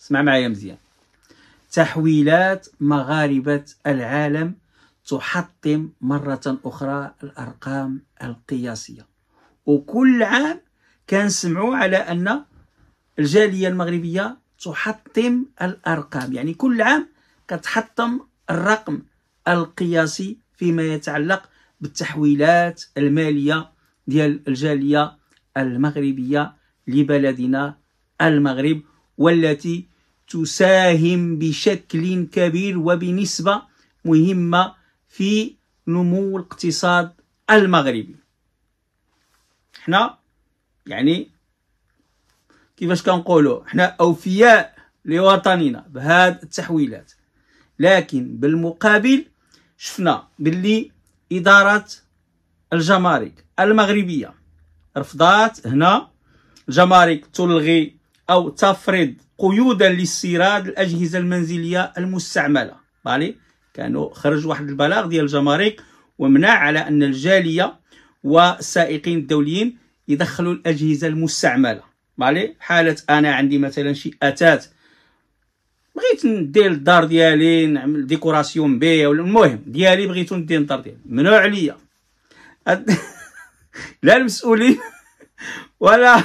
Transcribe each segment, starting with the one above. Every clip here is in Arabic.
اسمع معايا مزيان تحويلات مغاربة العالم تحطم مرة أخرى الأرقام القياسية وكل عام سمعوا على أن الجالية المغربية تحطم الأرقام يعني كل عام كتحطم الرقم القياسي فيما يتعلق بالتحويلات المالية ديال الجالية المغربية لبلدنا المغرب والتي تساهم بشكل كبير وبنسبة مهمة في نمو الاقتصاد المغربي حنا يعني كيفاش كنقولوا حنا اوفياء لوطننا بهاد التحويلات لكن بالمقابل شفنا باللي اداره الجمارك المغربيه رفضات هنا الجمارك تلغي او تفرض قيودا لاستيراد الاجهزه المنزليه المستعمله بالي كانوا خرج واحد البلاغ ديال الجمارك ومنع على ان الجاليه والسائقين الدوليين يدخلوا الاجهزه المستعمله بالي حاله انا عندي مثلا شي اتات بغيت ندير الدار ديالي نعمل ديكوراسيون بيه ولا المهم ديالي بغيتو ندير الدار ديالي ممنوع عليا لا المسؤولين ولا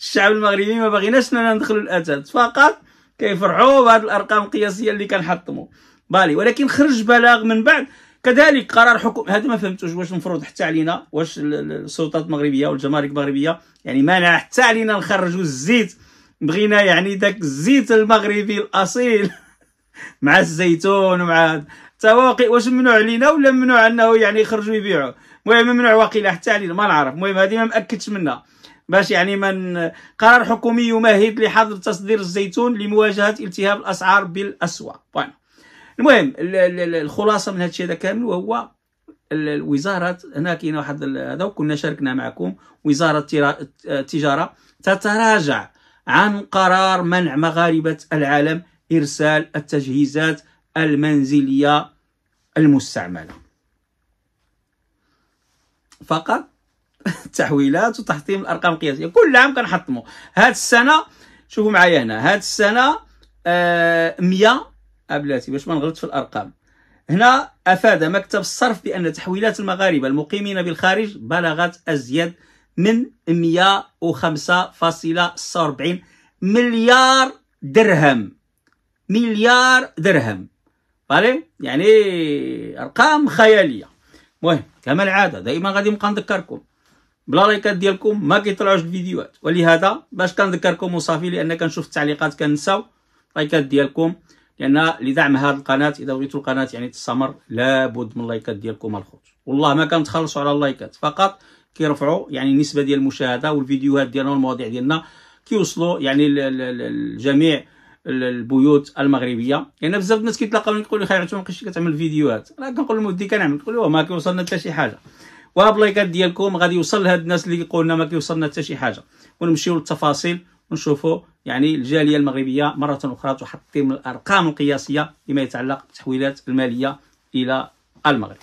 الشعب المغربي ما بغيناش اننا ندخلوا الاثاث فقط كيفرحوا بهذه الارقام القياسيه اللي كنحطموا بالي ولكن خرج بلاغ من بعد كذلك قرار حكم هذا ما فهمتوش واش المفروض حتى علينا واش السلطات المغربيه والجمارك المغربيه يعني مانع حتى علينا نخرجوا الزيت بغينا يعني داك الزيت المغربي الاصيل مع الزيتون ومع التواقي واش ممنوع علينا ولا ممنوع انه يعني يخرجوا يبيعوا المهم ممنوع واقيلا حتى علينا ما نعرف المهم هذه ما مأكدش منها باش يعني من قرار حكومي يمهد لحظر تصدير الزيتون لمواجهه التهاب الاسعار بالأسواق بوان. المهم الخلاصه من هذا هذا كامل وهو الوزاره هنا كاين واحد هذا وكنا شاركنا معكم وزاره التجاره تتراجع عن قرار منع مغاربه العالم ارسال التجهيزات المنزليه المستعمله فقط التحويلات وتحطيم الارقام القياسيه كل عام كنحطمو هاد السنه شوفوا معايا هنا هاد السنه آه 100 ابلاتي باش ما نغلطش في الارقام هنا افاد مكتب الصرف بان تحويلات المغاربه المقيمين بالخارج بلغت ازيد من 105.46 مليار درهم مليار درهم فالي يعني ارقام خياليه المهم كما العاده دائما غادي نبقى نذكركم بلا لايكات ديالكم ما كيطلعوش الفيديوهات ولهذا باش كنذكركم وصافي لان كنشوف التعليقات كنساو لايكات ديالكم لان لدعم هذه القناه اذا بغيتوا القناه يعني تستمر لابد من اللايكات ديالكم الخوت والله ما كنتخلصوا على اللايكات فقط كيرفعوا يعني النسبه ديال المشاهده والفيديوهات ديالنا والمواضيع ديالنا كيوصلوا يعني لجميع البيوت المغربيه لان يعني بزاف الناس كيتلاقاو كيقولوا لي خاي عرفتو ما كتعمل فيديوهات انا كنقول لهم ودي كنعمل كيقولوا ما كيوصلنا حتى شي حاجه وابلايكات ديالكم غادي يوصل لهاد الناس اللي قلنا ما كيوصلنا حتى شي حاجه ونمشيو للتفاصيل ونشوفوا يعني الجاليه المغربيه مره اخرى تحطم الارقام القياسيه فيما يتعلق بالتحويلات الماليه الى المغرب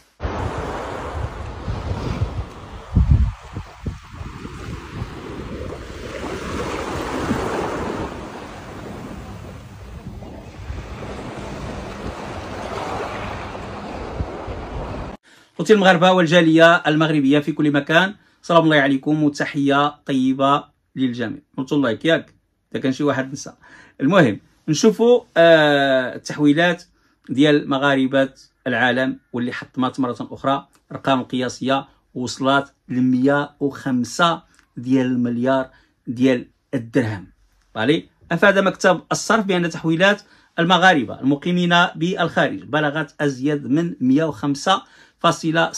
قلت المغاربه والجاليه المغربيه في كل مكان سلام الله عليكم وتحيه طيبه للجميع قلت الله ياك اذا كان شي واحد نسى المهم نشوفوا آه، التحويلات ديال مغاربه العالم واللي حطمت مره اخرى ارقام قياسيه وصلت ل 105 ديال المليار ديال الدرهم فالي افاد مكتب الصرف بان تحويلات المغاربه المقيمين بالخارج بلغت ازيد من 105 فاصلة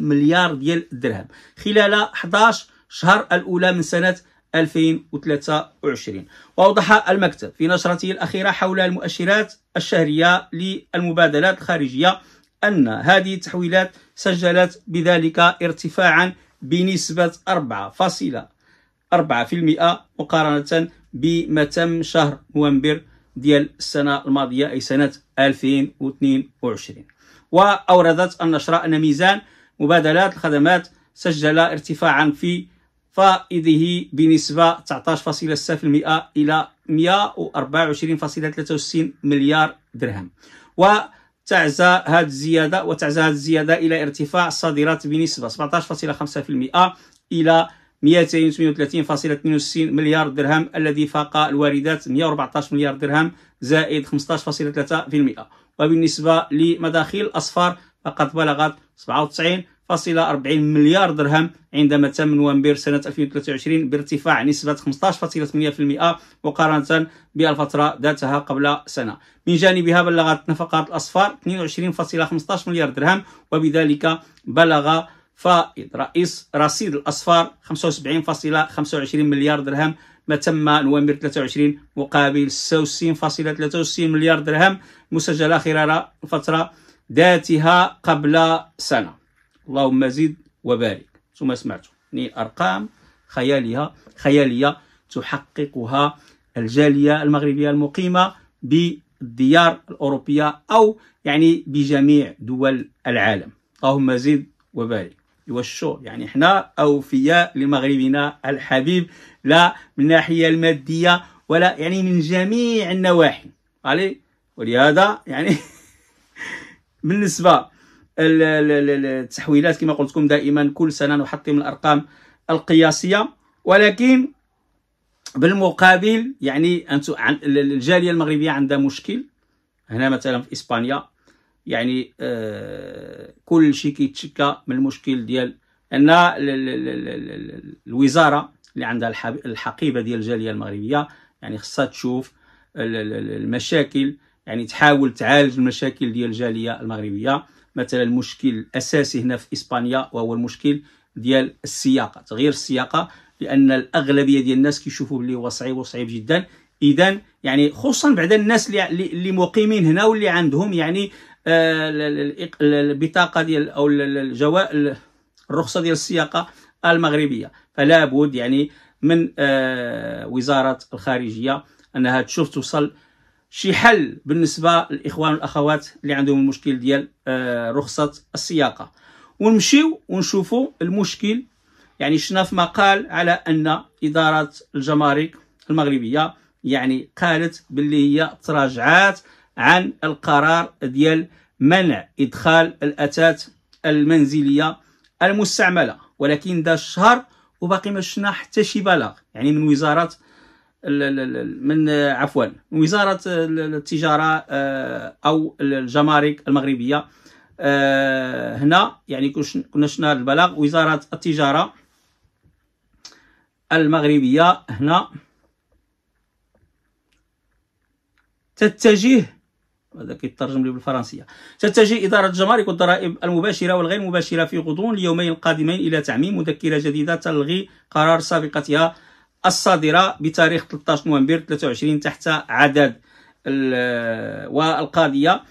مليار ديال الدرهم خلال 11 شهر الأولى من سنة 2023 وأوضح المكتب في نشرته الأخيرة حول المؤشرات الشهرية للمبادلات الخارجية أن هذه التحويلات سجلت بذلك ارتفاعا بنسبة 4.4% مقارنة بما تم شهر نوفمبر ديال السنة الماضية أي سنة 2022 وأوردت النشرة أن ميزان مبادلات الخدمات سجل ارتفاعا في فائضه بنسبة 19.6% إلى 124.63 مليار درهم وتعزى هذه الزيادة وتعزى هذه الزيادة إلى ارتفاع الصادرات بنسبة 17.5% إلى 238.62 مليار درهم الذي فاق الواردات 114 مليار درهم زائد 15.3% وبالنسبة لمداخيل الأصفار فقد بلغت 97.40 مليار درهم عندما تم نوفمبر سنة 2023 بارتفاع نسبة 15.8% مقارنة بالفترة ذاتها قبل سنة من جانبها بلغت نفقات الأصفار 22.15 مليار درهم وبذلك بلغ فائض رئيس رصيد الأصفار 75.25 مليار درهم ما تم نوامبر 23 مقابل 66.63 مليار درهم مسجلة خلال الفترة ذاتها قبل سنة اللهم زد وبارك ثم سمعتوا أرقام خيالية خيالية تحققها الجالية المغربية المقيمة بالديار الأوروبية أو يعني بجميع دول العالم اللهم زد وبارك يوشو يعني احنا اوفياء لمغربنا الحبيب لا من الناحيه الماديه ولا يعني من جميع النواحي علي ولهذا يعني بالنسبه التحويلات كما قلت لكم دائما كل سنه نحطم الارقام القياسيه ولكن بالمقابل يعني الجاليه المغربيه عندها مشكل هنا مثلا في اسبانيا يعني آه، كل شيء كيتشكى من المشكل ديال ان الوزاره اللي عندها الحقيبه ديال الجاليه المغربيه يعني خصها تشوف المشاكل يعني تحاول تعالج المشاكل ديال الجاليه المغربيه مثلا المشكل الاساسي هنا في اسبانيا وهو المشكل ديال السياقه تغيير السياقه لان الاغلبيه ديال الناس كيشوفوا بلي هو صعيب وصعيب جدا اذا يعني خصوصا بعد الناس اللي مقيمين هنا واللي عندهم يعني البطاقه ديال او الجواء الرخصه ديال السياقه المغربيه فلا بد يعني من آه، وزاره الخارجيه انها تشوف توصل شي حل بالنسبه للاخوان والاخوات اللي عندهم المشكل ديال آه، رخصه السياقه ونمشيو ونشوفوا المشكل يعني شنا في مقال على ان اداره الجمارك المغربيه يعني قالت باللي هي تراجعات عن القرار ديال منع إدخال الاثاث المنزلية المستعملة ولكن دا شهر وباقي ما شفنا حتى شي بلاغ يعني من وزارة من عفوا من وزارة التجارة آه، أو الجمارك المغربية آه، هنا يعني كنا شفنا البلاغ وزارة التجارة المغربية هنا تتجه هذا كيترجم لي بالفرنسيه تتجه اداره الجمارك والضرائب المباشره والغير المباشره في غضون اليومين القادمين الى تعميم مذكره جديده تلغي قرار سابقتها الصادره بتاريخ 13 نوفمبر 23 تحت عدد والقاضيه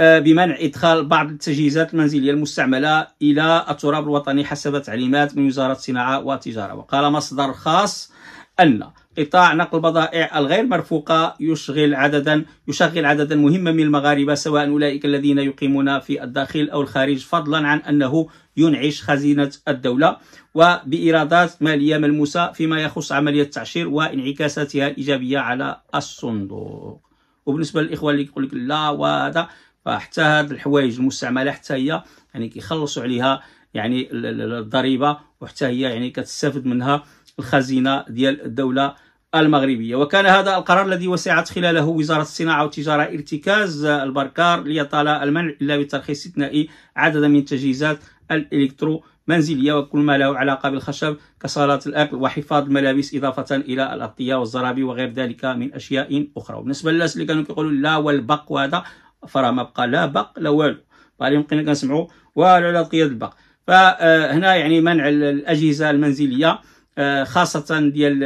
آه، بمنع ادخال بعض التجهيزات المنزليه المستعمله الى التراب الوطني حسب تعليمات من وزاره الصناعه والتجاره وقال مصدر خاص ان قطاع نقل البضائع الغير مرفوقة يشغل عددا يشغل عددا مهما من المغاربة سواء أولئك الذين يقيمون في الداخل أو الخارج فضلا عن أنه ينعش خزينة الدولة وبإيرادات مالية ملموسة فيما يخص عملية التعشير وانعكاساتها الإيجابية على الصندوق وبالنسبة للإخوة اللي يقول لك لا وهذا فحتى هاد الحوايج المستعملة حتى هي يعني كيخلصوا عليها يعني الضريبة وحتى هي يعني كتستافد منها الخزينه ديال الدوله المغربية وكان هذا القرار الذي وسعت خلاله وزارة الصناعة والتجارة ارتكاز البركار ليطال المنع إلا بترخيص استثنائي عددا من تجهيزات الإلكترو منزلية وكل ما له علاقة بالخشب كصالات الأكل وحفاظ الملابس إضافة إلى الاغطيه والزرابي وغير ذلك من أشياء أخرى وبالنسبة للناس اللي كانوا كيقولوا لا والبق وهذا فراه ما بقى لا بق لا والو باقي يمكن كنسمعوا والو على قيادة البق فهنا يعني منع الأجهزة المنزلية آه، خاصه ديال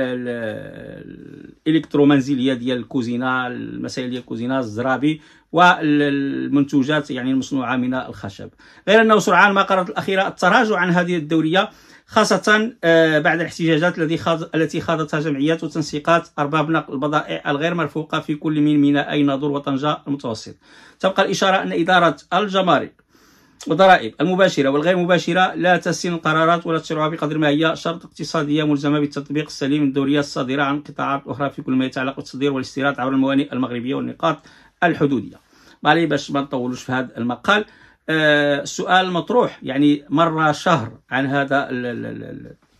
الالكترومنزليه ديال الكوزينه المسائل ديال الكوزينه الزرابي والمنتوجات يعني المصنوعه من الخشب غير انه سرعان ما قررت الاخيره التراجع عن هذه الدوريه خاصة آه، بعد الاحتجاجات التي خاضتها جمعيات وتنسيقات أرباب نقل البضائع الغير مرفوقة في كل من ميناء ناظر وطنجة المتوسط. تبقى الإشارة أن إدارة الجمارك وضرائب المباشرة والغير مباشرة لا تسن القرارات ولا تشرعها بقدر ما هي شرط اقتصادية ملزمة بالتطبيق السليم الدوريه الصادرة عن قطاعات أخرى في كل ما يتعلق بالتصدير والاستيراد عبر الموانئ المغربية والنقاط الحدودية معلي باش ما نطولوش في هذا المقال آه سؤال مطروح يعني مرة شهر عن هذا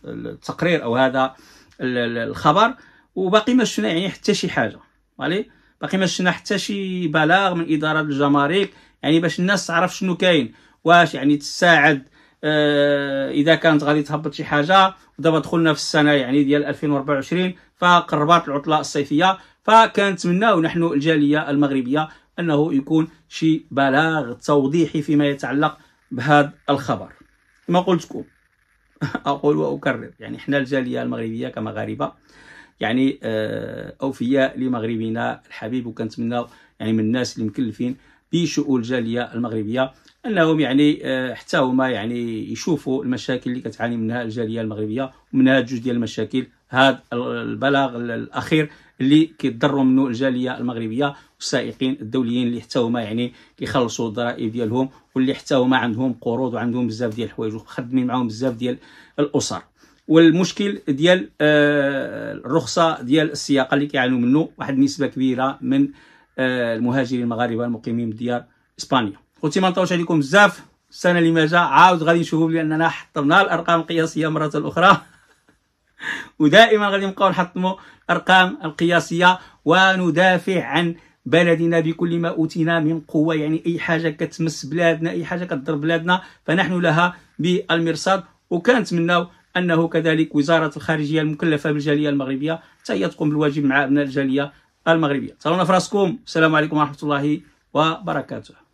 التقرير أو هذا الخبر وباقي ما شفنا يعني حتى شي حاجة مالي باقي ما شفنا حتى شي بلاغ من إدارة الجمارك يعني باش الناس تعرف شنو كاين واش يعني تساعد اه اذا كانت غادي تهبط شي حاجه ودابا دخلنا في السنه يعني ديال 2024 فقربات العطله الصيفيه فكنتمناو نحن الجاليه المغربيه انه يكون شي بلاغ توضيحي فيما يتعلق بهذا الخبر كما قلتكم اقول واكرر يعني حنا الجاليه المغربيه كمغاربه يعني آه، اوفياء لمغربنا الحبيب وكنتمناو يعني من الناس اللي مكلفين بشؤون الجاليه المغربيه انهم يعني آه، حتى هما يعني يشوفوا المشاكل اللي كتعاني منها الجاليه المغربيه ومنها جوج ديال المشاكل هذا البلاغ الاخير اللي كيضروا منه الجاليه المغربيه والسائقين الدوليين اللي حتى هما يعني كيخلصوا الضرائب ديالهم واللي حتى هما عندهم قروض وعندهم بزاف ديال الحوايج وخدمين معاهم بزاف ديال الاسر والمشكل ديال آه، الرخصه ديال السياقه اللي كيعانوا منه واحد النسبه كبيره من آه، المهاجرين المغاربه المقيمين بديار اسبانيا خوتي ما نطولش عليكم بزاف السنه اللي جا عاود غادي نشوفوا لاننا حطمنا الارقام القياسيه مره اخرى ودائما غادي نبقاو نحطموا الارقام القياسيه وندافع عن بلدنا بكل ما اوتينا من قوه يعني اي حاجه كتمس بلادنا اي حاجه كتضر بلادنا فنحن لها بالمرصاد وكنتمناو انه كذلك وزاره الخارجيه المكلفه بالجاليه المغربيه حتى تقوم بالواجب مع ابناء الجاليه المغربية ترون فراسكم السلام عليكم ورحمة الله وبركاته